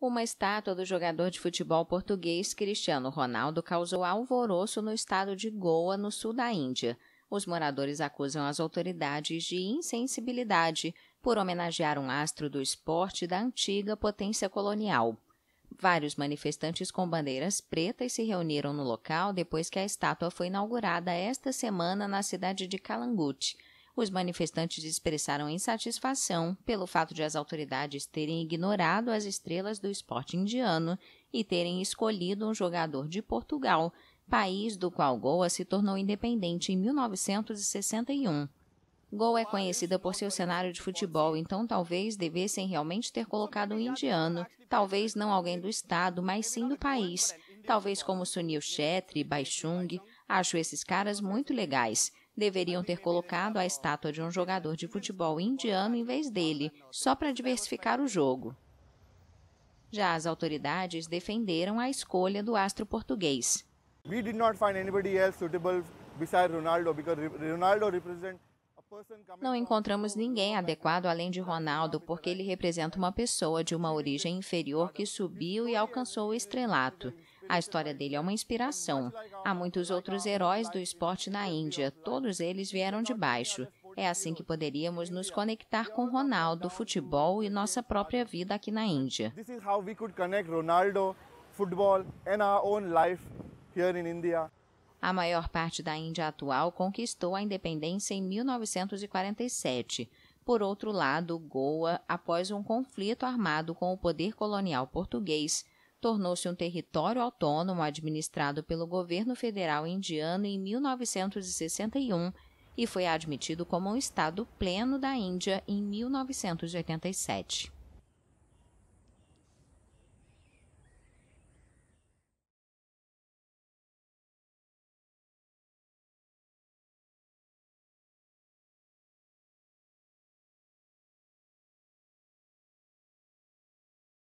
Uma estátua do jogador de futebol português Cristiano Ronaldo causou alvoroço no estado de Goa, no sul da Índia. Os moradores acusam as autoridades de insensibilidade por homenagear um astro do esporte da antiga potência colonial. Vários manifestantes com bandeiras pretas se reuniram no local depois que a estátua foi inaugurada esta semana na cidade de Calangute. Os manifestantes expressaram insatisfação pelo fato de as autoridades terem ignorado as estrelas do esporte indiano e terem escolhido um jogador de Portugal, país do qual Goa se tornou independente em 1961. Goa é conhecida por seu cenário de futebol, então talvez devessem realmente ter colocado um indiano, talvez não alguém do estado, mas sim do país, talvez como Sunil Chetri, Baixung. Acho esses caras muito legais deveriam ter colocado a estátua de um jogador de futebol indiano em vez dele, só para diversificar o jogo. Já as autoridades defenderam a escolha do astro português. Não encontramos ninguém adequado além de Ronaldo, porque ele representa uma pessoa de uma origem inferior que subiu e alcançou o estrelato. A história dele é uma inspiração. Há muitos outros heróis do esporte na Índia, todos eles vieram de baixo. É assim que poderíamos nos conectar com Ronaldo, futebol e nossa própria vida aqui na Índia. A maior parte da Índia atual conquistou a independência em 1947. Por outro lado, Goa, após um conflito armado com o poder colonial português, tornou-se um território autônomo administrado pelo governo federal indiano em 1961 e foi admitido como um estado pleno da Índia em 1987.